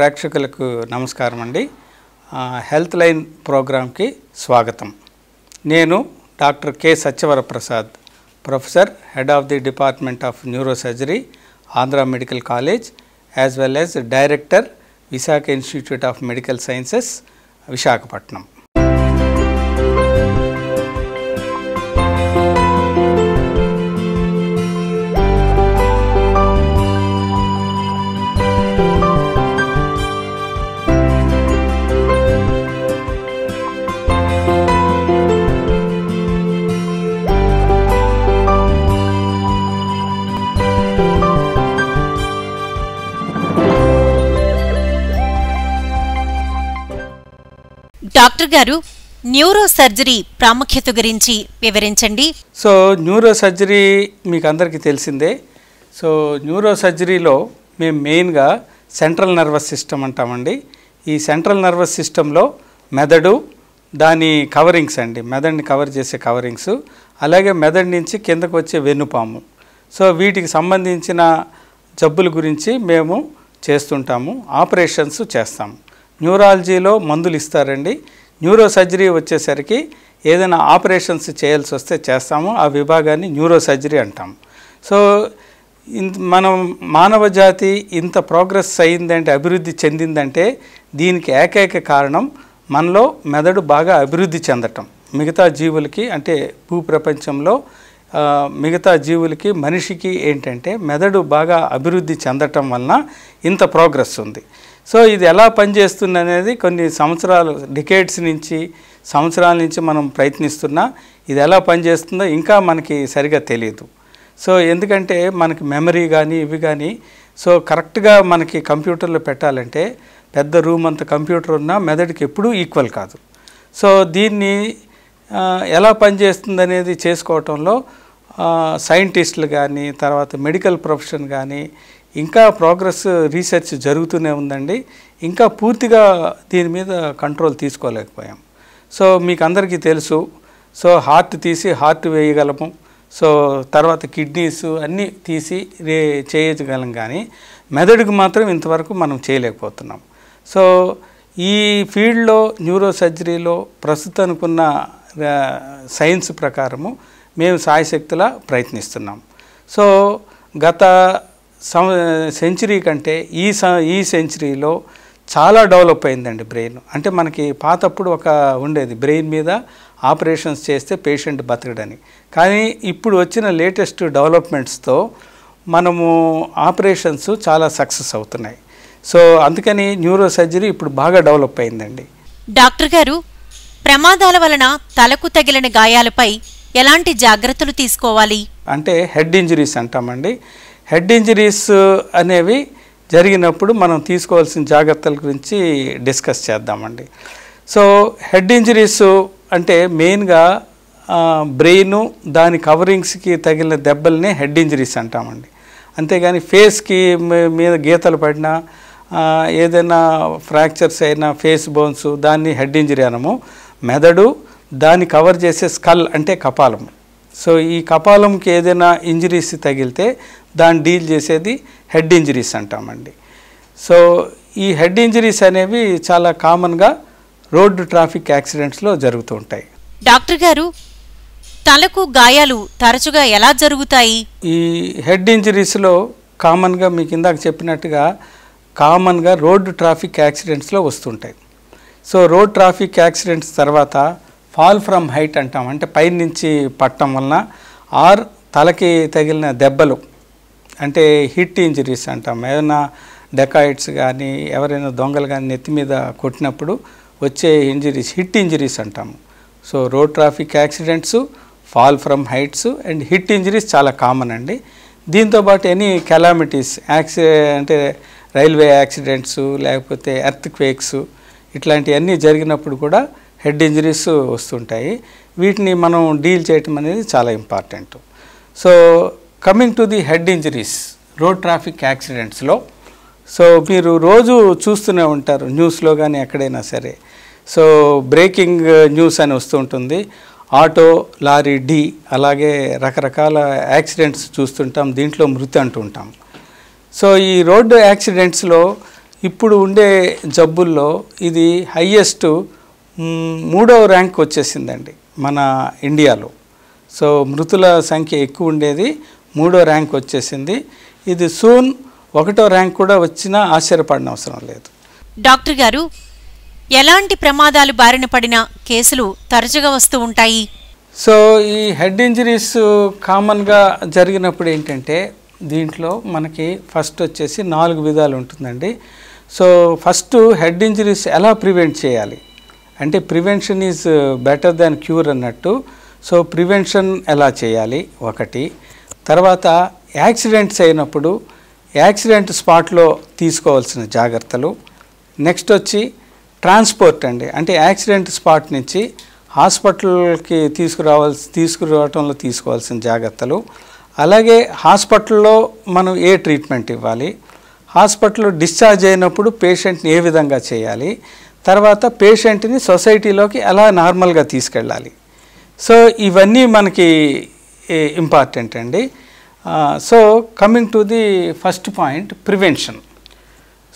ప్రేక్షకులకు నమస్కారం అండి హెల్త్ లైన్ ప్రోగ్రాంకి స్వాగతం నేను doctor K Satyavaraprasad professor head of the department of neurosurgery Andhra medical college as well as director Visakha institute of medical sciences Visakhapatnam గారు న్యూరో సర్జరీ ప్రాముఖ్యత గురించి వివరించండి సో న్యూరో సర్జరీ మీకు అందరికీ తెలిసిందే సో న్యూరో సర్జరీలో మేము మెయిన్గా సెంట్రల్ నర్వస్ సిస్టమ్ అంటామండి ఈ సెంట్రల్ నర్వస్ సిస్టంలో మెదడు దాని కవరింగ్స్ అండి మెదడుని కవర్ చేసే కవరింగ్స్ అలాగే మెదడు నుంచి కిందకు వచ్చే వెన్నుపాము సో వీటికి సంబంధించిన జబ్బుల గురించి మేము చేస్తుంటాము ఆపరేషన్స్ చేస్తాము న్యూరాలజీలో మందులు ఇస్తారండి న్యూరో సర్జరీ వచ్చేసరికి ఏదైనా ఆపరేషన్స్ చేయాల్సి వస్తే చేస్తాము ఆ విభాగాన్ని న్యూరో సర్జరీ అంటాం సో మనం మానవ జాతి ఇంత ప్రోగ్రెస్ అయిందంటే అభివృద్ధి చెందిందంటే దీనికి ఏకైక కారణం మనలో మెదడు బాగా అభివృద్ధి చెందటం మిగతా జీవులకి అంటే భూ ప్రపంచంలో మిగతా జీవులకి మనిషికి ఏంటంటే మెదడు బాగా అభివృద్ధి చెందటం వలన ఇంత ప్రోగ్రెస్ ఉంది సో ఇది ఎలా పనిచేస్తుంది అనేది కొన్ని సంవత్సరాలు డికేట్స్ నుంచి సంవత్సరాల నుంచి మనం ప్రయత్నిస్తున్నా ఇది ఎలా పనిచేస్తుందో ఇంకా మనకి సరిగా తెలియదు సో ఎందుకంటే మనకి మెమరీ కానీ ఇవి కానీ సో కరెక్ట్గా మనకి కంప్యూటర్లో పెట్టాలంటే పెద్ద రూమ్ అంత కంప్యూటర్ ఉన్నా మెదడుకి ఎప్పుడూ ఈక్వల్ కాదు సో దీన్ని ఎలా పనిచేస్తుంది అనేది చేసుకోవటంలో సైంటిస్టులు కానీ తర్వాత మెడికల్ ప్రొఫెషన్ కానీ ఇంకా ప్రోగ్రెస్ రీసెర్చ్ జరుగుతూనే ఉందండి ఇంకా పూర్తిగా దీని మీద కంట్రోల్ తీసుకోలేకపోయాం సో మీకు అందరికీ తెలుసు సో హార్ట్ తీసి హార్ట్ వేయగలము సో తర్వాత కిడ్నీస్ అన్నీ తీసి రే చేయగలం కానీ మెదడుకు మాత్రం ఇంతవరకు మనం చేయలేకపోతున్నాం సో ఈ ఫీల్డ్లో న్యూరో సర్జరీలో అనుకున్న సైన్స్ ప్రకారము మేము సాయశక్తులా ప్రయత్నిస్తున్నాం సో గత సెంచరీ కంటే ఈ ఈ సెంచరీలో చాలా డెవలప్ అయిందండి బ్రెయిన్ అంటే మనకి పాతప్పుడు ఒక ఉండేది బ్రెయిన్ మీద ఆపరేషన్స్ చేస్తే పేషెంట్ బతకడని కానీ ఇప్పుడు వచ్చిన లేటెస్ట్ డెవలప్మెంట్స్తో మనము ఆపరేషన్స్ చాలా సక్సెస్ అవుతున్నాయి సో అందుకని న్యూరో సర్జరీ ఇప్పుడు బాగా డెవలప్ అయిందండి డాక్టర్ గారు ప్రమాదాల వలన తలకు తగిలిన గాయాలపై ఎలాంటి జాగ్రత్తలు తీసుకోవాలి అంటే హెడ్ ఇంజరీస్ అంటామండి హెడ్ ఇంజరీస్ అనేవి జరిగినప్పుడు మనం తీసుకోవాల్సిన జాగ్రత్తల గురించి డిస్కస్ చేద్దామండి సో హెడ్ ఇంజరీస్ అంటే మెయిన్గా బ్రెయిన్ దాని కవరింగ్స్కి తగిలిన దెబ్బల్ని హెడ్ ఇంజరీస్ అంటామండి అంతేగాని ఫేస్కి మీద గీతలు పడినా ఏదైనా ఫ్రాక్చర్స్ అయినా ఫేస్ బోన్స్ దాన్ని హెడ్ ఇంజరీ అనము మెదడు దాన్ని కవర్ చేసే స్కల్ అంటే కపాలం సో ఈ కపాలంకి ఏదైనా ఇంజరీస్ తగిలితే దాన్ని డీల్ చేసేది హెడ్ ఇంజరీస్ అంటామండి సో ఈ హెడ్ ఇంజరీస్ అనేవి చాలా కామన్గా రోడ్డు ట్రాఫిక్ యాక్సిడెంట్స్లో జరుగుతూ ఉంటాయి డాక్టర్ గారు తలకు గాయాలు తరచుగా ఎలా జరుగుతాయి ఈ హెడ్ ఇంజరీస్లో కామన్గా మీకు ఇందాక చెప్పినట్టుగా కామన్గా రోడ్డు ట్రాఫిక్ యాక్సిడెంట్స్లో వస్తుంటాయి సో రోడ్ ట్రాఫిక్ యాక్సిడెంట్స్ తర్వాత ఫాల్ ఫ్రమ్ హైట్ అంటాం అంటే పైనుంచి పట్టడం వలన ఆర్ తలకి తగిలిన దెబ్బలు అంటే హిట్ ఇంజరీస్ అంటాం ఏదైనా డెకాయిట్స్ కానీ ఎవరైనా దొంగలు కానీ నెత్తి మీద కొట్టినప్పుడు వచ్చే ఇంజరీస్ హిట్ ఇంజరీస్ అంటాము so road traffic accidents fall from heights and hit injuries చాలా కామన్ అండి దీంతోపాటు ఎనీ కెలామిటీస్ యాక్సి అంటే రైల్వే యాక్సిడెంట్స్ లేకపోతే ఎర్త్ క్వేక్స్ ఇట్లాంటివన్నీ జరిగినప్పుడు కూడా హెడ్ ఇంజరీస్ వస్తుంటాయి వీటిని మనం డీల్ చేయటం అనేది చాలా important so coming to the head injuries road traffic యాక్సిడెంట్స్లో సో మీరు రోజు చూస్తూనే ఉంటారు న్యూస్లో కానీ ఎక్కడైనా సరే సో బ్రేకింగ్ న్యూస్ అని వస్తూ ఉంటుంది ఆటో లారీ డి అలాగే రకరకాల యాక్సిడెంట్స్ చూస్తుంటాం దీంట్లో మృతి అంటుంటాం సో ఈ రోడ్డు యాక్సిడెంట్స్లో ఇప్పుడు ఉండే జబ్బుల్లో ఇది హయ్యెస్ట్ మూడవ ర్యాంక్ వచ్చేసిందండి మన ఇండియాలో సో మృతుల సంఖ్య ఎక్కువ ఉండేది మూడో ర్యాంక్ వచ్చేసింది ఇది సూన్ ఒకటో ర్యాంక్ కూడా వచ్చినా ఆశ్చర్యపడిన అవసరం లేదు డాక్టర్ గారు ఎలాంటి ప్రమాదాలు బారిన పడిన కేసులు తరచుగా వస్తూ ఉంటాయి సో ఈ హెడ్ ఇంజరీస్ కామన్గా జరిగినప్పుడు ఏంటంటే దీంట్లో మనకి ఫస్ట్ వచ్చేసి నాలుగు విధాలు ఉంటుందండి సో ఫస్ట్ హెడ్ ఇంజరీస్ ఎలా ప్రివెంట్ చేయాలి అంటే prevention is better than cure అన్నట్టు సో ప్రివెన్షన్ ఎలా చేయాలి ఒకటి తర్వాత యాక్సిడెంట్స్ అయినప్పుడు యాక్సిడెంట్ స్పాట్లో తీసుకోవాల్సిన జాగ్రత్తలు నెక్స్ట్ వచ్చి ట్రాన్స్పోర్ట్ అండి అంటే యాక్సిడెంట్ స్పాట్ నుంచి హాస్పిటల్కి తీసుకురావాల్సి తీసుకురావటంలో తీసుకోవాల్సిన జాగ్రత్తలు అలాగే హాస్పిటల్లో మనం ఏ ట్రీట్మెంట్ ఇవ్వాలి హాస్పిటల్లో డిశ్చార్జ్ అయినప్పుడు పేషెంట్ని ఏ విధంగా చేయాలి తర్వాత పేషెంట్ని సొసైటీలోకి ఎలా నార్మల్గా తీసుకెళ్ళాలి సో ఇవన్నీ మనకి ఇంపార్టెంట్ అండి so coming to the first point prevention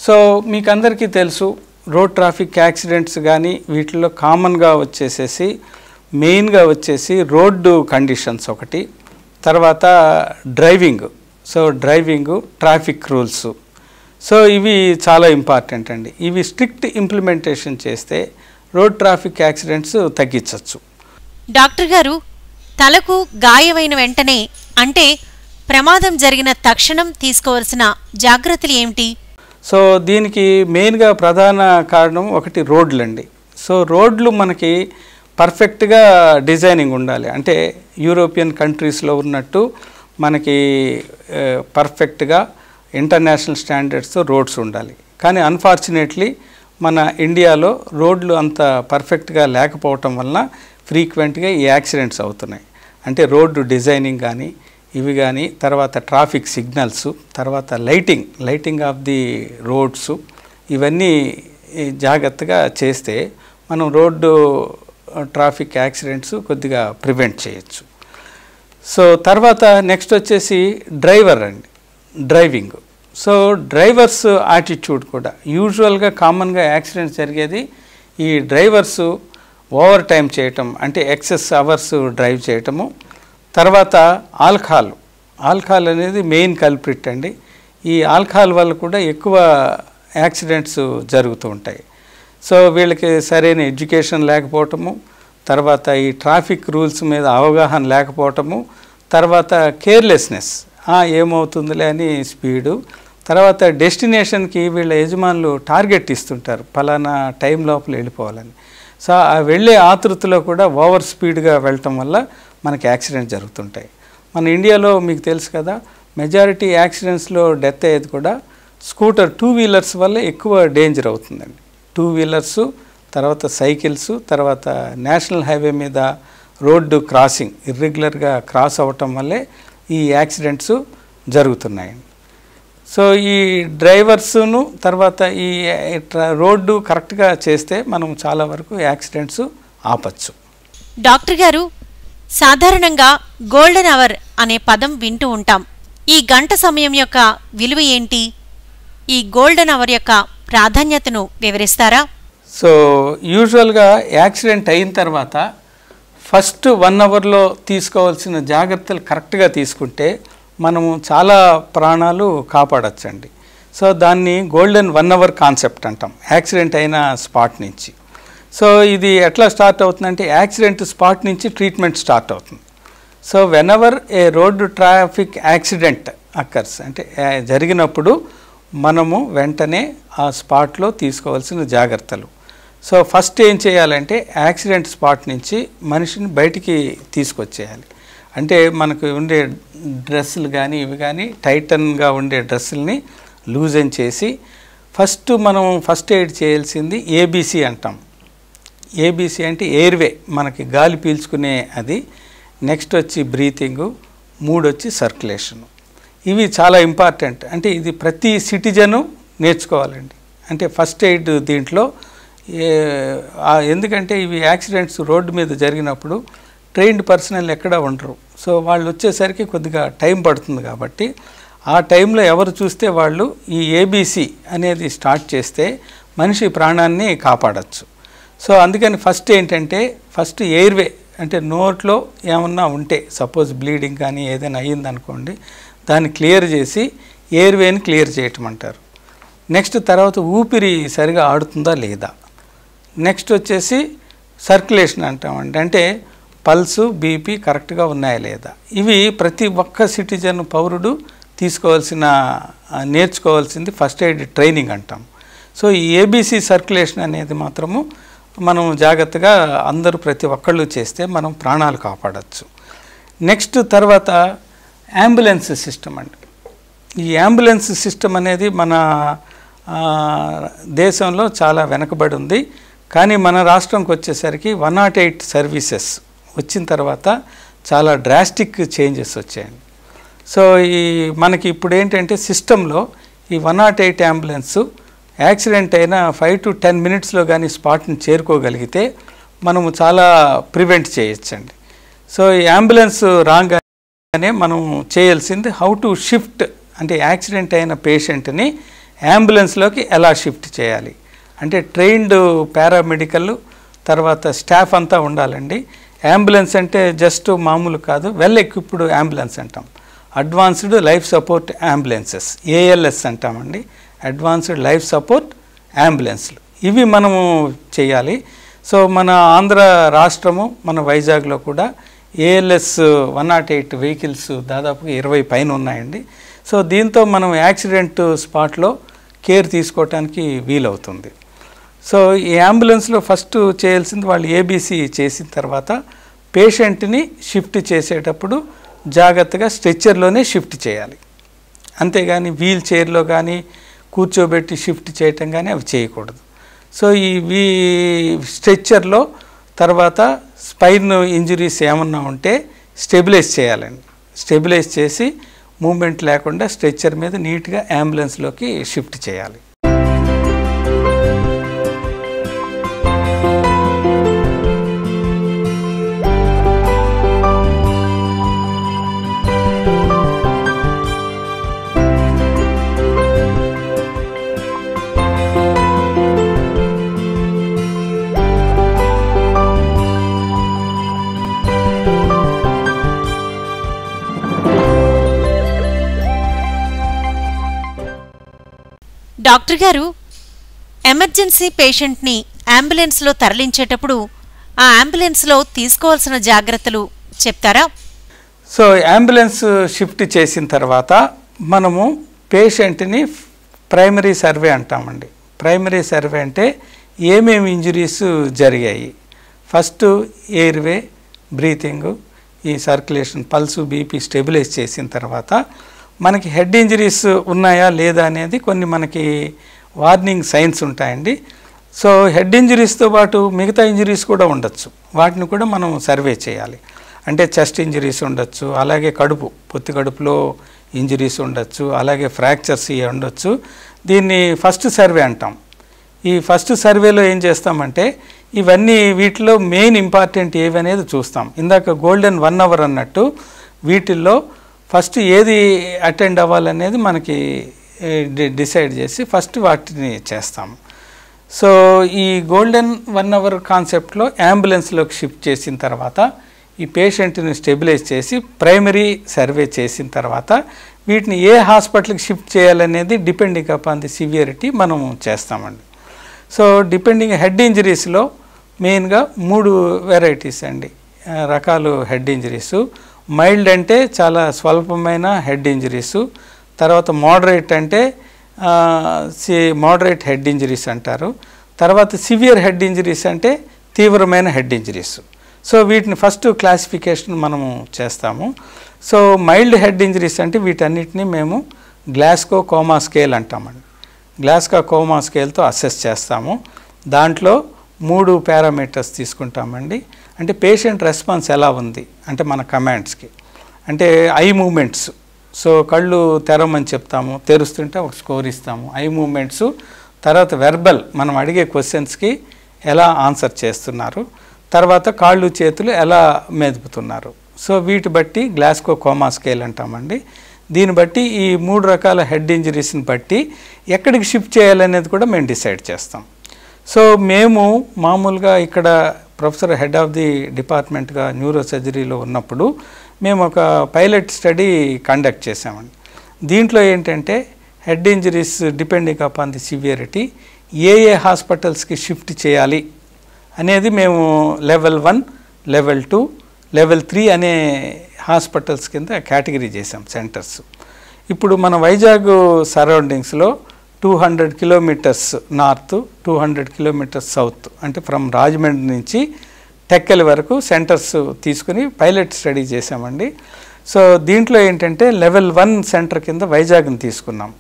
so మీకు అందరికీ తెలుసు రోడ్ ట్రాఫిక్ యాక్సిడెంట్స్ కానీ వీటిల్లో కామన్గా వచ్చేసేసి మెయిన్గా వచ్చేసి రోడ్డు కండిషన్స్ ఒకటి తర్వాత driving so driving traffic rules so ఇవి చాలా ఇంపార్టెంట్ అండి ఇవి స్ట్రిక్ట్ ఇంప్లిమెంటేషన్ చేస్తే రోడ్ ట్రాఫిక్ యాక్సిడెంట్స్ తగ్గించవచ్చు డాక్టర్ గారు తలకు గాయమైన వెంటనే అంటే ప్రమాదం జరిగిన తక్షణం తీసుకోవాల్సిన జాగ్రత్తలు ఏమిటి సో దీనికి మెయిన్గా ప్రధాన కారణం ఒకటి రోడ్లండి సో రోడ్లు మనకి పర్ఫెక్ట్గా డిజైనింగ్ ఉండాలి అంటే యూరోపియన్ కంట్రీస్లో ఉన్నట్టు మనకి పర్ఫెక్ట్గా ఇంటర్నేషనల్ స్టాండర్డ్స్ రోడ్స్ ఉండాలి కానీ అన్ఫార్చునేట్లీ మన ఇండియాలో రోడ్లు అంత పర్ఫెక్ట్గా లేకపోవటం వలన ఫ్రీక్వెంట్గా ఈ యాక్సిడెంట్స్ అవుతున్నాయి అంటే రోడ్డు డిజైనింగ్ కానీ ఇవి కానీ తర్వాత ట్రాఫిక్ సిగ్నల్స్ తర్వాత lighting lighting of the roads ఇవన్నీ జాగ్రత్తగా చేస్తే మనం రోడ్డు ట్రాఫిక్ యాక్సిడెంట్స్ కొద్దిగా ప్రివెంట్ చేయొచ్చు సో తర్వాత నెక్స్ట్ వచ్చేసి డ్రైవర్ అండి డ్రైవింగ్ సో డ్రైవర్స్ యాటిట్యూడ్ కూడా యూజువల్గా కామన్గా యాక్సిడెంట్స్ జరిగేది ఈ డ్రైవర్స్ ఓవర్ టైం చేయటం అంటే ఎక్సెస్ అవర్స్ డ్రైవ్ చేయటము తర్వాత ఆల్కహాల్ ఆల్కహాల్ అనేది మెయిన్ కల్ప్రిట్ అండి ఈ ఆల్కహాల్ వల్ల కూడా ఎక్కువ యాక్సిడెంట్స్ జరుగుతూ ఉంటాయి సో వీళ్ళకి సరైన ఎడ్యుకేషన్ లేకపోవటము తర్వాత ఈ ట్రాఫిక్ రూల్స్ మీద అవగాహన లేకపోవటము తర్వాత కేర్లెస్నెస్ ఏమవుతుందిలే అని స్పీడు తర్వాత డెస్టినేషన్కి వీళ్ళ యజమానులు టార్గెట్ ఇస్తుంటారు ఫలానా టైం లోపల వెళ్ళిపోవాలని సో ఆ వెళ్ళే ఆతృతిలో కూడా ఓవర్ స్పీడ్గా వెళ్ళటం వల్ల మనకి యాక్సిడెంట్ జరుగుతుంటాయి మన ఇండియాలో మీకు తెలుసు కదా మెజారిటీ యాక్సిడెంట్స్లో డెత్ అయ్యేది కూడా స్కూటర్ టూ వీలర్స్ వల్ల ఎక్కువ డేంజర్ అవుతుందండి టూ వీలర్స్ తర్వాత సైకిల్స్ తర్వాత నేషనల్ హైవే మీద రోడ్డు క్రాసింగ్ ఇర్రెగ్యులర్గా క్రాస్ అవ్వటం వల్లే ఈ యాక్సిడెంట్స్ జరుగుతున్నాయండి సో ఈ డ్రైవర్స్ను తర్వాత ఈ రోడ్డు కరెక్ట్గా చేస్తే మనం చాలా వరకు యాక్సిడెంట్స్ ఆపచ్చు డాక్టర్ గారు సాధారణంగా గోల్డెన్ అవర్ అనే పదం వింటూ ఉంటాం ఈ గంట సమయం యొక్క విలువ ఏంటి ఈ గోల్డెన్ అవర్ యొక్క ప్రాధాన్యతను వివరిస్తారా సో యూజువల్గా యాక్సిడెంట్ అయిన తర్వాత ఫస్ట్ వన్ అవర్లో తీసుకోవాల్సిన జాగ్రత్తలు కరెక్ట్గా తీసుకుంటే మనము చాలా ప్రాణాలు కాపాడచ్చండి సో దాన్ని గోల్డెన్ వన్ అవర్ కాన్సెప్ట్ అంటాం యాక్సిడెంట్ అయిన స్పాట్ నుంచి సో ఇది ఎట్లా స్టార్ట్ అవుతుందంటే యాక్సిడెంట్ స్పాట్ నుంచి ట్రీట్మెంట్ స్టార్ట్ అవుతుంది so whenever a road traffic accident occurs అంటే జరిగినప్పుడు మనము వెంటనే ఆ స్పాట్లో తీసుకోవాల్సిన జాగ్రత్తలు సో ఫస్ట్ ఏం చేయాలంటే యాక్సిడెంట్ స్పాట్ నుంచి మనిషిని బయటికి తీసుకొచ్చేయాలి అంటే మనకు ఉండే డ్రెస్సులు కానీ ఇవి కానీ టైటన్గా ఉండే డ్రెస్సుల్ని లూజన్ చేసి ఫస్ట్ మనం ఫస్ట్ ఎయిడ్ చేయాల్సింది ఏబీసీ అంటాం ఏబీసీ అంటే ఎయిర్వే మనకి గాలి పీల్చుకునే అది నెక్స్ట్ వచ్చి బ్రీతింగు మూడు వచ్చి సర్క్యులేషన్ ఇవి చాలా ఇంపార్టెంట్ అంటే ఇది ప్రతి సిటిజను నేర్చుకోవాలండి అంటే ఫస్ట్ ఎయిడ్ దీంట్లో ఎందుకంటే ఇవి యాక్సిడెంట్స్ రోడ్డు మీద జరిగినప్పుడు ట్రైన్డ్ పర్సనల్ ఎక్కడా ఉండరు సో వాళ్ళు వచ్చేసరికి కొద్దిగా టైం పడుతుంది కాబట్టి ఆ టైంలో ఎవరు చూస్తే వాళ్ళు ఈ ఏబీసీ అనేది స్టార్ట్ చేస్తే మనిషి ప్రాణాన్ని కాపాడచ్చు సో అందుకని ఫస్ట్ ఏంటంటే ఫస్ట్ ఎయిర్వే అంటే నోట్లో ఏమన్నా ఉంటే సపోజ్ బ్లీడింగ్ కానీ ఏదైనా అయ్యిందనుకోండి దాన్ని క్లియర్ చేసి ఎయిర్వేని క్లియర్ చేయటం అంటారు నెక్స్ట్ తర్వాత ఊపిరి సరిగా ఆడుతుందా లేదా నెక్స్ట్ వచ్చేసి సర్క్యులేషన్ అంటామండి అంటే పల్సు బీపీ కరెక్ట్గా ఉన్నాయా లేదా ఇవి ప్రతి ఒక్క సిటిజన్ పౌరుడు తీసుకోవాల్సిన నేర్చుకోవాల్సింది ఫస్ట్ ఎయిడ్ ట్రైనింగ్ అంటాం సో ఈ ఏబీసీ సర్క్యులేషన్ అనేది మాత్రము మనం జాగ్రత్తగా అందరూ ప్రతి ఒక్కళ్ళు చేస్తే మనం ప్రాణాలు కాపాడచ్చు నెక్స్ట్ తర్వాత అంబులెన్స్ సిస్టమ్ అండి ఈ అంబులెన్స్ సిస్టమ్ అనేది మన దేశంలో చాలా వెనకబడి ఉంది కానీ మన రాష్ట్రంకి వచ్చేసరికి వన్ నాట్ ఎయిట్ సర్వీసెస్ వచ్చిన తర్వాత చాలా డ్రాస్టిక్ చేంజెస్ వచ్చాయండి సో ఈ మనకి ఇప్పుడు ఏంటంటే సిస్టంలో ఈ one not eight ambulance accident అయిన ఫైవ్ టు టెన్ మినిట్స్లో కానీ స్పాట్ని చేరుకోగలిగితే మనము చాలా ప్రివెంట్ చేయొచ్చండి సో ఈ అంబులెన్స్ రాగానే మనం చేయాల్సింది హౌ టు షిఫ్ట్ అంటే యాక్సిడెంట్ అయిన పేషెంట్ని అంబులెన్స్లోకి ఎలా షిఫ్ట్ చేయాలి అంటే ట్రైన్డ్ పారామెడికల్ తర్వాత స్టాఫ్ అంతా ఉండాలండి అంబులెన్స్ అంటే జస్ట్ మామూలు కాదు వెల్ ఎక్విప్డ్ అంబులెన్స్ అంటాం advanced life support ambulances ALS అంటామండి అడ్వాన్స్డ్ లైఫ్ సపోర్ట్ అంబులెన్స్లు ఇవి మనము చేయాలి సో మన ఆంధ్ర రాష్ట్రము మన వైజాగ్లో కూడా ALS one not eight vehicles దాదాపుగా ఇరవై పైన ఉన్నాయండి సో దీంతో మనం యాక్సిడెంట్ స్పాట్లో కేర్ తీసుకోవటానికి వీలవుతుంది సో ఈ అంబులెన్స్లో ఫస్ట్ చేయాల్సింది వాళ్ళు ఏబీసీ చేసిన తర్వాత పేషెంట్ని షిఫ్ట్ చేసేటప్పుడు జాగ్రత్తగా స్ట్రెచ్చర్లోనే షిఫ్ట్ చేయాలి అంతేగాని వీల్ చైర్లో కానీ కూర్చోబెట్టి షిఫ్ట్ చేయటం కానీ అవి చేయకూడదు సో ఈ వీ స్ట్రెచ్చర్లో తర్వాత స్పైన్ ఇంజురీస్ ఏమన్నా ఉంటే స్టెబిలైజ్ చేయాలండి స్టెబిలైజ్ చేసి మూమెంట్ లేకుండా స్ట్రెచ్చర్ మీద నీట్గా అంబులెన్స్లోకి షిఫ్ట్ చేయాలి డాక్టర్ గారు ఎమర్జెన్సీ పేషెంట్ని అంబులెన్స్లో తరలించేటప్పుడు ఆ అంబులెన్స్లో తీసుకోవాల్సిన జాగ్రత్తలు చెప్తారా సో అంబులెన్స్ షిఫ్ట్ చేసిన తర్వాత మనము పేషెంట్ని ప్రైమరీ సర్వే అంటామండి ప్రైమరీ సర్వే అంటే ఏమేమి ఇంజురీస్ జరిగాయి ఫస్ట్ ఎయిర్వే బ్రీతింగ్ ఈ సర్క్యులేషన్ పల్స్ బీపీ స్టెబిలైజ్ చేసిన తర్వాత మనకి హెడ్ ఇంజరీస్ ఉన్నాయా లేదా అనేది కొన్ని మనకి వార్నింగ్ సైన్స్ ఉంటాయండి సో హెడ్ ఇంజరీస్తో పాటు మిగతా ఇంజరీస్ కూడా ఉండొచ్చు వాటిని కూడా మనం సర్వే చేయాలి అంటే చెస్ట్ ఇంజరీస్ ఉండొచ్చు అలాగే కడుపు పొత్తి కడుపులో ఇంజరీస్ ఉండొచ్చు అలాగే ఫ్రాక్చర్స్ ఇవి ఉండొచ్చు దీన్ని ఫస్ట్ సర్వే అంటాం ఈ ఫస్ట్ సర్వేలో ఏం చేస్తామంటే ఇవన్నీ వీటిలో మెయిన్ ఇంపార్టెంట్ ఏవి అనేది చూస్తాం ఇందాక గోల్డెన్ వన్ అవర్ అన్నట్టు వీటిల్లో ఫస్ట్ ఏది అటెండ్ అవ్వాలనేది మనకి డిసైడ్ చేసి ఫస్ట్ వాటిని చేస్తాము సో ఈ గోల్డెన్ వన్ అవర్ కాన్సెప్ట్లో అంబులెన్స్లోకి షిఫ్ట్ చేసిన తర్వాత ఈ పేషెంట్ని స్టెబిలైజ్ చేసి ప్రైమరీ సర్వే చేసిన తర్వాత వీటిని ఏ హాస్పిటల్కి షిఫ్ట్ చేయాలనేది డిపెండింగ్ అపాన్ ది సివియరిటీ మనం చేస్తామండి సో డిపెండింగ్ హెడ్ ఇంజరీస్లో మెయిన్గా మూడు వెరైటీస్ అండి రకాలు హెడ్ ఇంజరీసు మైల్డ్ అంటే చాలా స్వల్పమైన హెడ్ ఇంజరీస్ తర్వాత మోడరేట్ అంటే మోడరేట్ హెడ్ ఇంజరీస్ అంటారు తర్వాత సివియర్ హెడ్ ఇంజరీస్ అంటే తీవ్రమైన హెడ్ ఇంజరీస్ సో వీటిని ఫస్ట్ క్లాసిఫికేషన్ మనము చేస్తాము సో మైల్డ్ హెడ్ ఇంజరీస్ అంటే వీటన్నిటిని మేము గ్లాస్కో కోమా స్కేల్ అంటామండి గ్లాస్కో కోమా స్కేల్తో అసెస్ చేస్తాము దాంట్లో మూడు పారామీటర్స్ తీసుకుంటామండి అంటే పేషెంట్ రెస్పాన్స్ ఎలా ఉంది అంటే మన కమాండ్స్కి అంటే ఐ మూమెంట్స్ సో కళ్ళు తెరవమని చెప్తాము తెరుస్తుంటే ఒక స్కోర్ ఇస్తాము ఐ మూమెంట్స్ తర్వాత వెర్బల్ మనం అడిగే క్వశ్చన్స్కి ఎలా ఆన్సర్ చేస్తున్నారు తర్వాత కాళ్ళు చేతులు ఎలా మెదుపుతున్నారు సో వీటి బట్టి గ్లాస్కో కోమా స్కేల్ అంటామండి దీన్ని బట్టి ఈ మూడు రకాల హెడ్ ఇంజరీస్ని బట్టి ఎక్కడికి షిఫ్ట్ చేయాలనేది కూడా మేము డిసైడ్ చేస్తాం సో మేము మామూలుగా ఇక్కడ ప్రొఫెసర్ హెడ్ ఆఫ్ ది డిపార్ట్మెంట్గా న్యూరో సర్జరీలో ఉన్నప్పుడు మేము ఒక పైలట్ స్టడీ కండక్ట్ చేసామండి దీంట్లో ఏంటంటే head injuries depending upon the severity ఏ ఏ హాస్పిటల్స్కి షిఫ్ట్ చేయాలి అనేది మేము level one level two level three అనే హాస్పిటల్స్ కింద కేటగిరీ చేసాం సెంటర్స్ ఇప్పుడు మన వైజాగ్ సరౌండింగ్స్లో two hundred kilometres north two hundred kilometres south అంటే ఫ్రమ్ రాజమండ్రి నుంచి టెక్కల్ వరకు సెంటర్స్ తీసుకుని పైలట్ స్టడీ చేసామండి సో దీంట్లో ఏంటంటే లెవెల్ వన్ సెంటర్ కింద వైజాగ్ని తీసుకున్నాం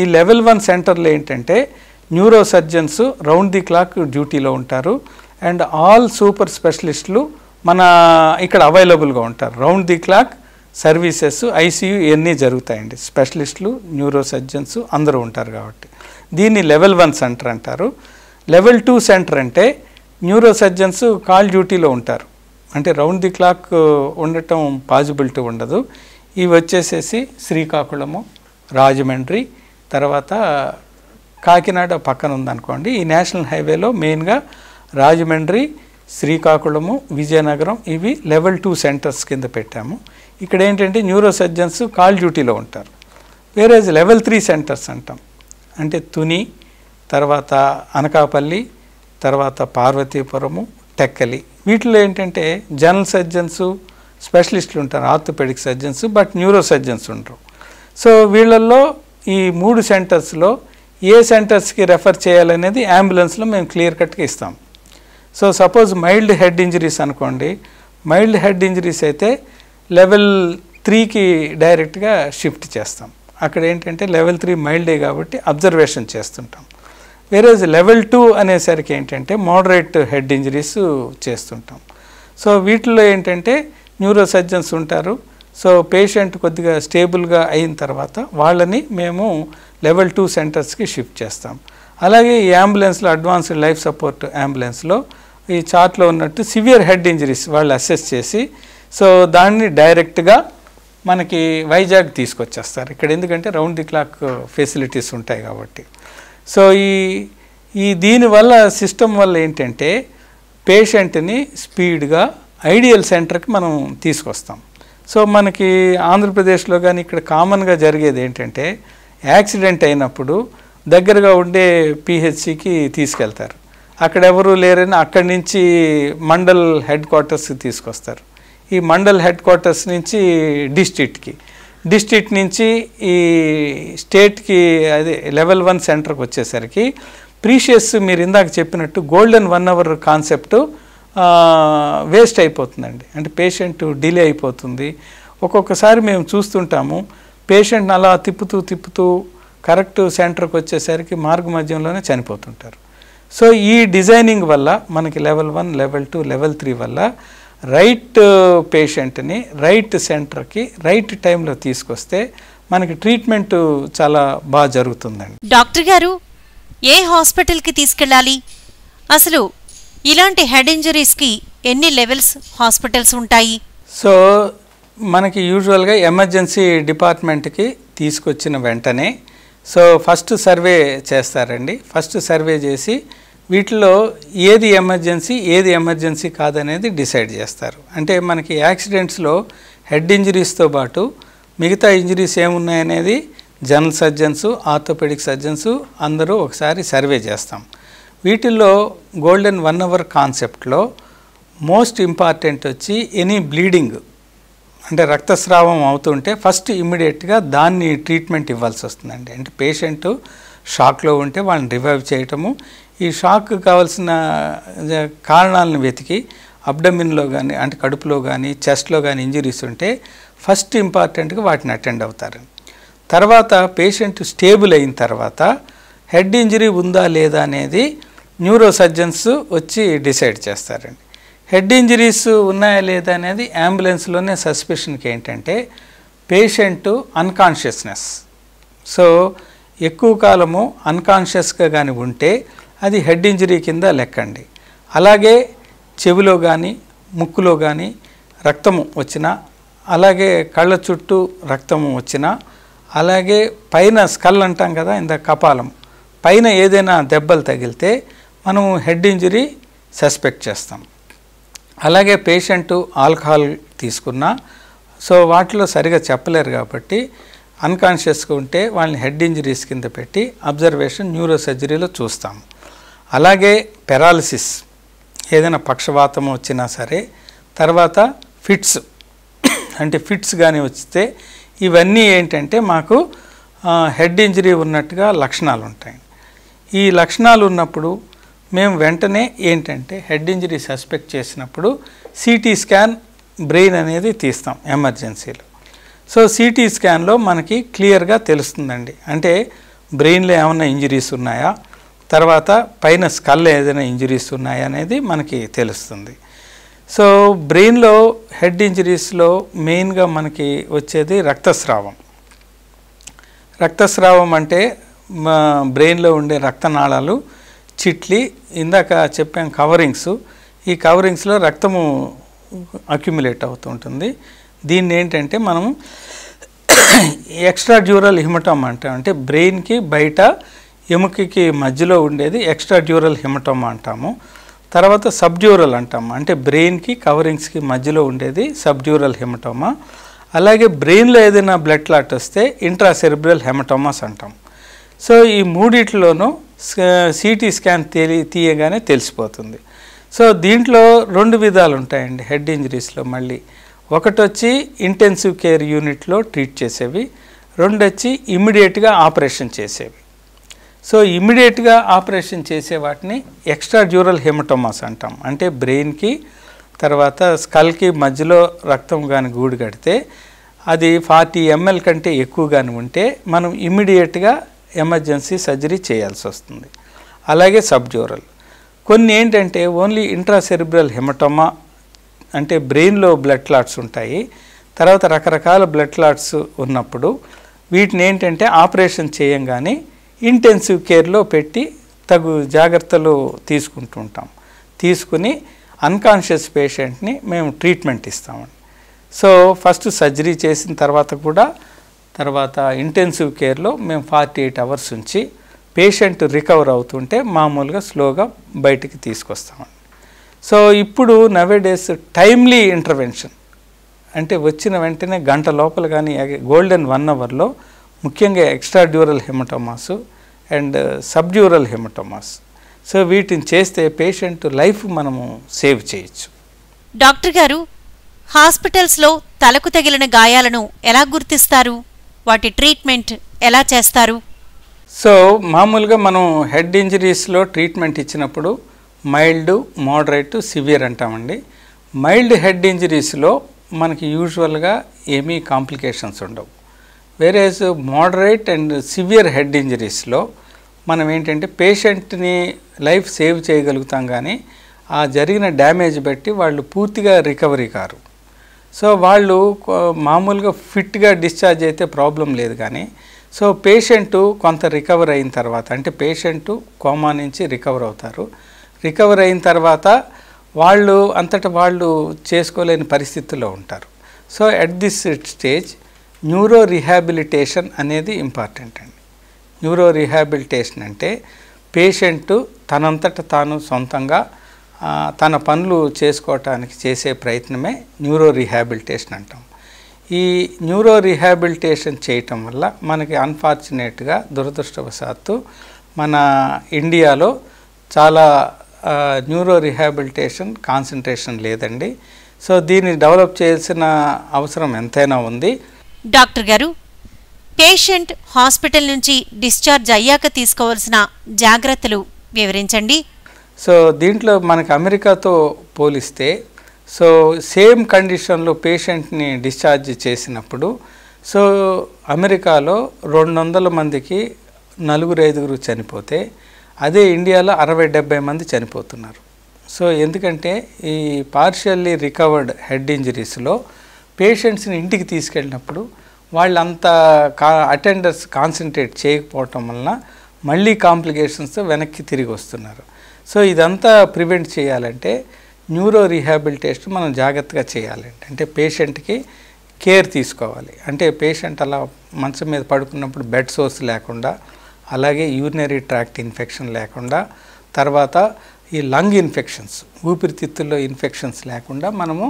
ఈ లెవెల్ వన్ సెంటర్లో ఏంటంటే neuro surgeons round the clock డ్యూటీలో ఉంటారు అండ్ ఆల్ సూపర్ స్పెషలిస్టులు మన ఇక్కడ అవైలబుల్గా ఉంటారు round the clock services ICU ఇవన్నీ జరుగుతాయండి స్పెషలిస్టులు న్యూరో సర్జన్స్ అందరూ ఉంటారు కాబట్టి దీన్ని లెవెల్ వన్ సెంటర్ అంటారు లెవెల్ టూ సెంటర్ అంటే న్యూరో సర్జన్స్ కాల్ డ్యూటీలో ఉంటారు అంటే రౌండ్ ది క్లాక్ ఉండటం పాజిబిలిటీ ఉండదు ఇవి వచ్చేసేసి శ్రీకాకుళము రాజమండ్రి తర్వాత కాకినాడ పక్కన ఉందనుకోండి ఈ నేషనల్ హైవేలో మెయిన్గా రాజమండ్రి శ్రీకాకుళము విజయనగరం ఇవి లెవెల్ టూ సెంటర్స్ కింద పెట్టాము ఇక్కడ ఏంటంటే న్యూరో సర్జన్స్ కాల్ డ్యూటీలో ఉంటారు వేరే లెవెల్ త్రీ సెంటర్స్ అంటాం అంటే తుని తర్వాత అనకాపల్లి తర్వాత పార్వతీపురము టెక్కలి వీటిలో ఏంటంటే జనరల్ సర్జన్స్ స్పెషలిస్టులు ఉంటారు orthopaedic surgeons but neuro surgeons ఉండరు సో వీళ్ళల్లో ఈ మూడు సెంటర్స్లో ఏ సెంటర్స్కి రెఫర్ చేయాలనేది అంబులెన్స్లో మేము క్లియర్ కట్గా ఇస్తాం so suppose mild head injuries అనుకోండి మైల్డ్ హెడ్ ఇంజరీస్ అయితే లెవెల్ త్రీకి డైరెక్ట్గా షిఫ్ట్ చేస్తాం అక్కడ ఏంటంటే లెవెల్ త్రీ మైల్డే కాబట్టి అబ్జర్వేషన్ చేస్తుంటాం వేరేజ్ లెవెల్ టూ అనేసరికి ఏంటంటే మోడరేట్ హెడ్ ఇంజరీస్ చేస్తుంటాం సో వీటిలో ఏంటంటే న్యూరో సర్జన్స్ ఉంటారు సో పేషెంట్ కొద్దిగా స్టేబుల్గా అయిన తర్వాత వాళ్ళని మేము లెవెల్ టూ సెంటర్స్కి షిఫ్ట్ చేస్తాం అలాగే ఈ అంబులెన్స్లో అడ్వాన్స్డ్ లైఫ్ సపోర్ట్ అంబులెన్స్లో ఈ చార్ట్లో ఉన్నట్టు సివియర్ హెడ్ ఇంజరీస్ వాళ్ళు అసెస్ చేసి సో దాన్ని డైరెక్ట్గా మనకి వైజాగ్ తీసుకొచ్చేస్తారు ఇక్కడ ఎందుకంటే రౌండ్ ది క్లాక్ ఫెసిలిటీస్ ఉంటాయి కాబట్టి సో ఈ ఈ దీనివల్ల సిస్టమ్ వల్ల ఏంటంటే పేషెంట్ని స్పీడ్గా ఐడియల్ సెంటర్కి మనం తీసుకొస్తాం సో మనకి ఆంధ్రప్రదేశ్లో కానీ ఇక్కడ కామన్గా జరిగేది ఏంటంటే యాక్సిడెంట్ అయినప్పుడు దగ్గరగా ఉండే పిహెచ్సికి తీసుకెళ్తారు అక్కడ ఎవరూ లేరని అక్కడి నుంచి మండల్ హెడ్ క్వార్టర్స్కి తీసుకొస్తారు ఈ మండల్ హెడ్ క్వార్టర్స్ నుంచి డిస్ట్రిక్ట్కి డిస్ట్రిక్ట్ నుంచి ఈ స్టేట్కి అదే లెవెల్ వన్ సెంటర్కి వచ్చేసరికి ప్రీషియస్ మీరు ఇందాక చెప్పినట్టు golden one hour concept waste అయిపోతుందండి అంటే పేషెంట్ డిలే అయిపోతుంది ఒక్కొక్కసారి మేము చూస్తుంటాము పేషెంట్ని అలా తిప్పుతూ తిప్పుతూ కరెక్ట్ సెంటర్కి వచ్చేసరికి మార్గ మధ్యంలోనే చనిపోతుంటారు సో ఈ డిజైనింగ్ వల్ల మనకి level one level two level three వల్ల రైట్ పేషెంట్ని రైట్ సెంటర్కి రైట్ టైంలో తీసుకొస్తే మనకి ట్రీట్మెంట్ చాలా బాగా జరుగుతుందండి డాక్టర్ గారు ఏ హాస్పిటల్కి తీసుకెళ్ళాలి అసలు ఇలాంటి హెడ్ ఇంజరీస్కి ఎన్ని లెవెల్స్ హాస్పిటల్స్ ఉంటాయి సో మనకి యూజువల్గా ఎమర్జెన్సీ డిపార్ట్మెంట్కి తీసుకొచ్చిన వెంటనే సో ఫస్ట్ సర్వే చేస్తారండి ఫస్ట్ సర్వే చేసి వీటిలో ఏది ఎమర్జెన్సీ ఏది ఎమర్జెన్సీ కాదనేది డిసైడ్ చేస్తారు అంటే మనకి యాక్సిడెంట్స్లో హెడ్ ఇంజరీస్తో పాటు మిగతా ఇంజరీస్ ఏమున్నాయనేది జనరల్ సర్జన్సు ఆర్థోపెడిక్ సర్జన్సు అందరూ ఒకసారి సర్వే చేస్తాం వీటిల్లో గోల్డెన్ వన్ అవర్ కాన్సెప్ట్లో మోస్ట్ ఇంపార్టెంట్ వచ్చి ఎనీ బ్లీడింగ్ అంటే రక్తస్రావం అవుతుంటే ఫస్ట్ ఇమ్మీడియట్గా దాన్ని ట్రీట్మెంట్ ఇవ్వాల్సి వస్తుందండి అంటే పేషెంట్ షాక్లో ఉంటే వాళ్ళని రివైవ్ చేయటము ఈ షాక్ కావాల్సిన కారణాలను వెతికి అబ్డమిన్లో కానీ అంటే కడుపులో కానీ చెస్ట్లో కానీ ఇంజరీస్ ఉంటే ఫస్ట్ ఇంపార్టెంట్గా వాటిని అటెండ్ అవుతారు తర్వాత పేషెంట్ స్టేబుల్ అయిన తర్వాత హెడ్ ఇంజరీ ఉందా లేదా అనేది న్యూరో సర్జన్స్ వచ్చి డిసైడ్ చేస్తారండి హెడ్ ఇంజరీస్ ఉన్నాయా లేదా అనేది అంబులెన్స్లోనే సస్పెషన్కి ఏంటంటే పేషెంట్ అన్కాన్షియస్నెస్ సో ఎక్కువ కాలము అన్కాన్షియస్గా కానీ ఉంటే అది హెడ్ ఇంజరీ కింద లెక్కండి అలాగే చెవిలో కానీ ముక్కులో కానీ రక్తము వచ్చినా అలాగే కళ్ళ చుట్టూ రక్తము వచ్చినా అలాగే పైన స్కల్ అంటాం కదా ఇంత కపాలం పైన ఏదైనా దెబ్బలు తగిలితే మనం హెడ్ ఇంజరీ సస్పెక్ట్ చేస్తాం అలాగే పేషెంట్ ఆల్కహాల్ తీసుకున్నా సో వాటిలో సరిగా చెప్పలేరు కాబట్టి అన్కాన్షియస్గా ఉంటే వాళ్ళని హెడ్ ఇంజరీస్ కింద పెట్టి అబ్జర్వేషన్ న్యూరో సర్జరీలో చూస్తాము అలాగే పెరాలిసిస్ ఏదైనా పక్షవాతం వచ్చినా సరే తర్వాత ఫిట్స్ అంటే ఫిట్స్ కానీ వస్తే ఇవన్నీ ఏంటంటే మాకు హెడ్ ఇంజరీ ఉన్నట్టుగా లక్షణాలు ఉంటాయి ఈ లక్షణాలు ఉన్నప్పుడు మేము వెంటనే ఏంటంటే హెడ్ ఇంజరీ సస్పెక్ట్ చేసినప్పుడు సిటీ స్కాన్ బ్రెయిన్ అనేది తీస్తాం ఎమర్జెన్సీలో సో సిటీ స్కాన్లో మనకి క్లియర్గా తెలుస్తుందండి అంటే బ్రెయిన్లో ఏమైనా ఇంజరీస్ ఉన్నాయా తర్వాత పైన స్కల్ ఏదైనా ఇంజరీస్ ఉన్నాయనేది మనకి తెలుస్తుంది సో బ్రెయిన్లో హెడ్ ఇంజరీస్లో మెయిన్గా మనకి వచ్చేది రక్తస్రావం రక్తస్రావం అంటే మా బ్రెయిన్లో ఉండే రక్తనాళాలు చిట్లీ ఇందాక చెప్పాం కవరింగ్స్ ఈ కవరింగ్స్లో రక్తము అక్యుములేట్ అవుతుంటుంది దీన్ని ఏంటంటే మనము ఎక్స్ట్రా డ్యూరల్ హిమటమ్ అంటే అంటే బ్రెయిన్కి బయట ఎముకకి మధ్యలో ఉండేది ఎక్స్ట్రా డ్యూరల్ హిమటోమా అంటాము తర్వాత సబ్డ్యూరల్ అంటాము అంటే బ్రెయిన్కి కవరింగ్స్కి మధ్యలో ఉండేది సబ్డ్యూరల్ హిమటోమా అలాగే బ్రెయిన్లో ఏదైనా బ్లడ్ క్లాట్ వస్తే ఇంట్రాసెరిబ్రల్ హెమటోమాస్ అంటాం సో ఈ మూడిట్లోనూ సిటీ స్కాన్ తెలి తీయగానే తెలిసిపోతుంది సో దీంట్లో రెండు విధాలు ఉంటాయండి హెడ్ ఇంజరీస్లో మళ్ళీ ఒకటి వచ్చి ఇంటెన్సివ్ కేర్ యూనిట్లో ట్రీట్ చేసేవి రెండు వచ్చి ఇమ్మీడియట్గా ఆపరేషన్ చేసేవి సో ఇమీడియట్గా ఆపరేషన్ చేసే వాటిని ఎక్స్ట్రా జ్యూరల్ హెమటోమాస్ అంటాం అంటే బ్రెయిన్కి తర్వాత స్కల్కి మధ్యలో రక్తం కానీ గూడు కడితే అది ఫార్టీ ఎంఎల్ కంటే ఎక్కువగానే ఉంటే మనం ఇమీడియట్గా ఎమర్జెన్సీ సర్జరీ చేయాల్సి వస్తుంది అలాగే సబ్జ్యూరల్ కొన్ని ఏంటంటే ఓన్లీ ఇంట్రాసెరిబ్రల్ హెమటోమా అంటే బ్రెయిన్లో బ్లడ్ క్లాట్స్ ఉంటాయి తర్వాత రకరకాల బ్లడ్ క్లాట్స్ ఉన్నప్పుడు వీటిని ఏంటంటే ఆపరేషన్ చేయంగానే ఇంటెన్సివ్ కేర్లో పెట్టి తగు జాగ్రత్తలు తీసుకుంటుంటాం తీసుకుని అన్కాన్షియస్ పేషెంట్ని మేము ట్రీట్మెంట్ ఇస్తామండి సో ఫస్ట్ సర్జరీ చేసిన తర్వాత కూడా తర్వాత ఇంటెన్సివ్ కేర్లో మేము ఫార్టీ ఎయిట్ అవర్స్ ఉంచి పేషెంట్ రికవర్ అవుతుంటే మామూలుగా స్లోగా బయటికి తీసుకొస్తామండి సో ఇప్పుడు డేస్ టైమ్లీ ఇంటర్వెన్షన్ అంటే వచ్చిన వెంటనే గంట లోపల కానీ గోల్డెన్ వన్ అవర్లో ముఖ్యంగా extradural haematomas and subdural haematomas so వీటిని చేస్తే పేషెంట్ లైఫ్ మనము సేవ్ చేయొచ్చు డాక్టర్ గారు హాస్పిటల్స్లో తలకు తగిలిన గాయాలను ఎలా గుర్తిస్తారు వాటి ట్రీట్మెంట్ ఎలా చేస్తారు సో మామూలుగా మనం హెడ్ ఇంజరీస్లో ట్రీట్మెంట్ ఇచ్చినప్పుడు మైల్డ్ మోడరేట్ సివియర్ అంటామండి మైల్డ్ హెడ్ ఇంజరీస్లో మనకి యూజువల్గా ఏమీ కాంప్లికేషన్స్ ఉండవు whereas moderate and severe head ఇంజరీస్లో మనం ఏంటంటే పేషెంట్ని లైఫ్ సేవ్ చేయగలుగుతాం కానీ ఆ జరిగిన డ్యామేజ్ బట్టి వాళ్ళు పూర్తిగా రికవరీ కారు సో వాళ్ళు మామూలుగా ఫిట్గా డిశ్చార్జ్ అయితే ప్రాబ్లం లేదు కానీ సో పేషెంట్ కొంత రికవర్ అయిన తర్వాత అంటే పేషెంట్ కోమా నుంచి రికవర్ అవుతారు రికవర్ అయిన తర్వాత వాళ్ళు అంతటా వాళ్ళు చేసుకోలేని పరిస్థితుల్లో ఉంటారు so at this stage neuro rehabilitation అనేది ఇంపార్టెంట్ అండి న్యూరో రిహాబిలిటేషన్ అంటే పేషెంట్ తనంతట తాను సొంతంగా తన పనులు చేసుకోవటానికి చేసే ప్రయత్నమే న్యూరో రిహాబిలిటేషన్ అంటాం ఈ న్యూరో రిహాబిలిటేషన్ చేయటం వల్ల మనకి అన్ఫార్చునేట్గా దురదృష్టవశాత్తు మన ఇండియాలో చాలా న్యూరో రిహాబిలిటేషన్ కాన్సన్ట్రేషన్ లేదండి సో దీన్ని డెవలప్ చేయాల్సిన అవసరం ఎంతైనా ఉంది డాక్టర్ గారు పేషెంట్ హాస్పిటల్ నుంచి డిశ్చార్జ్ అయ్యాక తీసుకోవాల్సిన జాగ్రత్తలు వివరించండి సో దీంట్లో మనకు అమెరికాతో పోలిస్తే సో సేమ్ కండిషన్లో పేషెంట్ని డిశ్చార్జ్ చేసినప్పుడు సో అమెరికాలో రెండు వందల మందికి నలుగురు ఐదుగురు చనిపోతే అదే ఇండియాలో అరవై డెబ్బై మంది చనిపోతున్నారు సో ఎందుకంటే ఈ పార్షియల్లీ రికవర్డ్ హెడ్ ఇంజరీస్లో పేషెంట్స్ని ఇంటికి తీసుకెళ్ళినప్పుడు వాళ్ళంత కా అటెండర్స్ కాన్సన్ట్రేట్ చేయకపోవటం వలన మళ్ళీ కాంప్లికేషన్స్తో వెనక్కి తిరిగి వస్తున్నారు సో ఇదంతా ప్రివెంట్ చేయాలంటే న్యూరో రీహాబిలిటేషన్ మనం జాగ్రత్తగా చేయాలండి అంటే పేషెంట్కి కేర్ తీసుకోవాలి అంటే పేషెంట్ అలా మంచం మీద పడుకున్నప్పుడు బెడ్ సోర్స్ లేకుండా అలాగే యూరినరీ ట్రాక్ట్ ఇన్ఫెక్షన్ లేకుండా తర్వాత ఈ లంగ్ ఇన్ఫెక్షన్స్ ఊపిరితిత్తుల్లో ఇన్ఫెక్షన్స్ లేకుండా మనము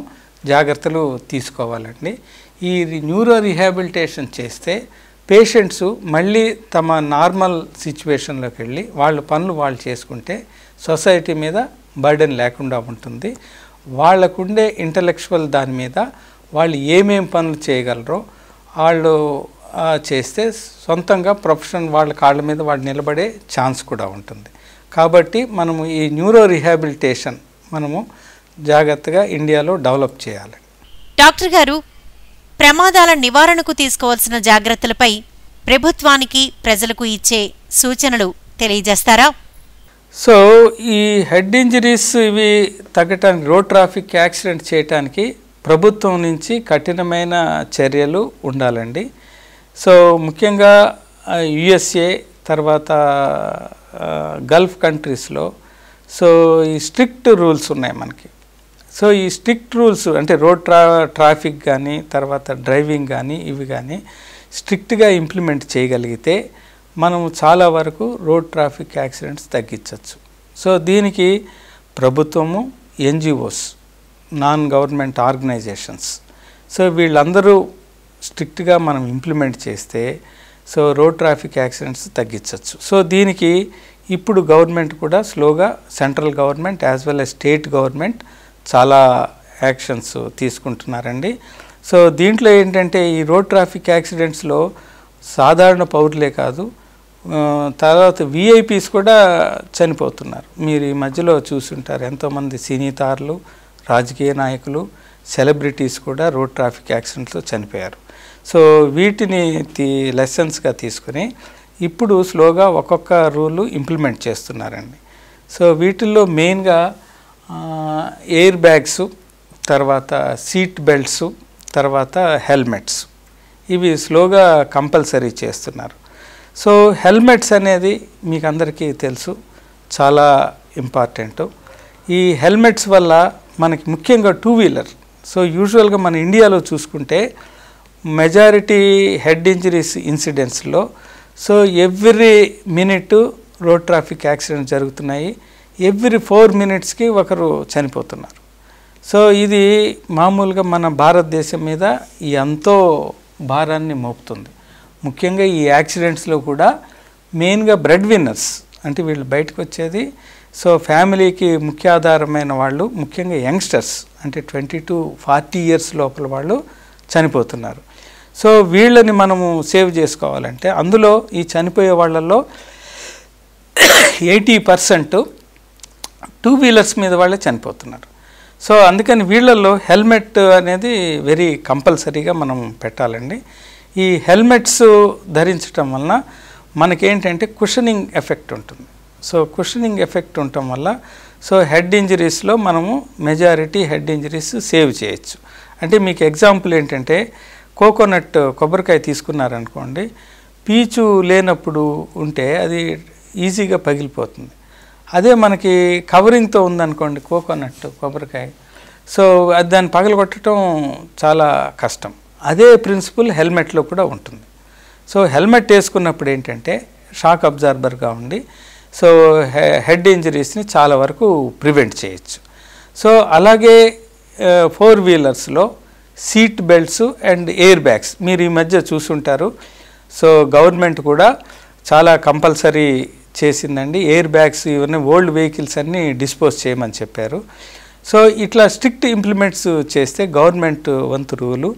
జాగ్రత్తలు తీసుకోవాలండి ఈ న్యూరో రిహాబిలిటేషన్ చేస్తే పేషెంట్స్ మళ్ళీ తమ నార్మల్ సిచ్యువేషన్లోకి వెళ్ళి వాళ్ళ పనులు వాళ్ళు చేసుకుంటే సొసైటీ మీద బర్డెన్ లేకుండా ఉంటుంది వాళ్ళకుండే ఇంటలెక్చువల్ దాని మీద వాళ్ళు ఏమేం పనులు చేయగలరో వాళ్ళు చేస్తే సొంతంగా ప్రొఫెషన్ వాళ్ళ కాళ్ళ మీద వాళ్ళు నిలబడే ఛాన్స్ కూడా ఉంటుంది కాబట్టి మనము ఈ న్యూరో రిహాబిలిటేషన్ మనము జాగ్రత్తగా ఇండియాలో డెవలప్ చేయాలి డాక్టర్ గారు ప్రమాదాల నివారణకు తీసుకోవాల్సిన జాగ్రత్తలపై ప్రభుత్వానికి ప్రజలకు ఇచ్చే సూచనలు తెలియజేస్తారా సో ఈ హెడ్ ఇంజరీస్ ఇవి తగ్గటానికి రోడ్ ట్రాఫిక్ యాక్సిడెంట్ చేయటానికి ప్రభుత్వం నుంచి కఠినమైన చర్యలు ఉండాలండి సో ముఖ్యంగా యుఎస్ఏ తర్వాత గల్ఫ్ కంట్రీస్లో సో ఈ స్ట్రిక్ట్ రూల్స్ ఉన్నాయి మనకి సో ఈ స్ట్రిక్ట్ రూల్స్ అంటే రోడ్ ట్రా ట్రాఫిక్ కానీ తర్వాత డ్రైవింగ్ కానీ ఇవి కానీ స్ట్రిక్ట్గా ఇంప్లిమెంట్ చేయగలిగితే మనం చాలా వరకు రోడ్ ట్రాఫిక్ యాక్సిడెంట్స్ తగ్గించవచ్చు సో దీనికి ప్రభుత్వము NGOs non government organisations so వీళ్ళందరూ స్ట్రిక్ట్గా మనం ఇంప్లిమెంట్ చేస్తే సో రోడ్ ట్రాఫిక్ యాక్సిడెంట్స్ తగ్గించవచ్చు సో దీనికి ఇప్పుడు గవర్నమెంట్ కూడా స్లోగా central government as well as state government చాలా యాక్షన్స్ తీసుకుంటున్నారండి సో దీంట్లో ఏంటంటే ఈ రోడ్ ట్రాఫిక్ యాక్సిడెంట్స్లో సాధారణ పౌరులే కాదు తర్వాత విఐపీస్ కూడా చనిపోతున్నారు మీరు ఈ మధ్యలో చూసుంటారు ఎంతోమంది సినీతారులు రాజకీయ నాయకులు సెలబ్రిటీస్ కూడా రోడ్ ట్రాఫిక్ యాక్సిడెంట్స్లో చనిపోయారు సో వీటిని తీ లెసన్స్గా తీసుకుని ఇప్పుడు స్లోగా ఒక్కొక్క రూలు ఇంప్లిమెంట్ చేస్తున్నారండి సో వీటిల్లో మెయిన్గా ఎయిర్ బ్యాగ్స్ తర్వాత సీట్ బెల్ట్స్ తర్వాత హెల్మెట్స్ ఇవి స్లోగా కంపల్సరీ చేస్తున్నారు సో హెల్మెట్స్ అనేది మీకు అందరికీ తెలుసు చాలా ఇంపార్టెంట్ ఈ హెల్మెట్స్ వల్ల మనకి ముఖ్యంగా టూ వీలర్ సో యూజువల్గా మన ఇండియాలో చూసుకుంటే మెజారిటీ హెడ్ ఇంజరీస్ ఇన్సిడెంట్స్లో so every minute road traffic accident జరుగుతున్నాయి ఎవ్రీ ఫోర్ మినిట్స్కి ఒకరు చనిపోతున్నారు సో ఇది మామూలుగా మన భారతదేశం మీద ఎంతో భారాన్ని మోపుతుంది ముఖ్యంగా ఈ యాక్సిడెంట్స్లో కూడా మెయిన్గా బ్రెడ్ విన్నర్స్ అంటే వీళ్ళు బయటకు వచ్చేది సో ఫ్యామిలీకి ముఖ్య ఆధారమైన వాళ్ళు ముఖ్యంగా యంగ్స్టర్స్ అంటే ట్వంటీ టు ఫార్టీ ఇయర్స్ లోపల వాళ్ళు చనిపోతున్నారు సో వీళ్ళని మనము సేవ్ చేసుకోవాలంటే అందులో ఈ చనిపోయే వాళ్ళల్లో ఎయిటీ పర్సెంట్ టూ వీలర్స్ మీద వాళ్ళే చనిపోతున్నారు సో అందుకని వీళ్ళల్లో హెల్మెట్ అనేది వెరీ కంపల్సరీగా మనం పెట్టాలండి ఈ హెల్మెట్స్ ధరించటం వలన మనకేంటంటే కుషనింగ్ ఎఫెక్ట్ ఉంటుంది సో కుషనింగ్ ఎఫెక్ట్ ఉండటం వల్ల సో హెడ్ ఇంజరీస్లో మనము మెజారిటీ హెడ్ ఇంజరీస్ సేవ్ చేయొచ్చు అంటే మీకు ఎగ్జాంపుల్ ఏంటంటే కోకోనట్ కొబ్బరికాయ తీసుకున్నారనుకోండి పీచు లేనప్పుడు ఉంటే అది ఈజీగా పగిలిపోతుంది అదే మనకి కవరింగ్తో ఉందనుకోండి కోకోనట్ కొబ్బరికాయ సో అది దాన్ని పగలగొట్టడం చాలా కష్టం అదే ప్రిన్సిపల్ హెల్మెట్లో కూడా ఉంటుంది సో హెల్మెట్ వేసుకున్నప్పుడు ఏంటంటే షాక్ అబ్జార్బర్గా ఉండి సో హెడ్ ఇంజరీస్ని చాలా వరకు ప్రివెంట్ చేయొచ్చు సో అలాగే ఫోర్ వీలర్స్లో seat belts and air bags మీరు ఈ మధ్య చూసుంటారు సో గవర్నమెంట్ కూడా చాలా కంపల్సరీ చేసిందండి ఎయిర్ బ్యాగ్స్ ఇవన్నీ ఓల్డ్ వెహికల్స్ అన్నీ డిస్పోజ్ చేయమని చెప్పారు సో ఇట్లా స్ట్రిక్ట్ ఇంప్లిమెంట్స్ చేస్తే గవర్నమెంట్ వంతు రూలు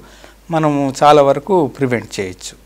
మనము చాలా వరకు ప్రివెంట్ చేయొచ్చు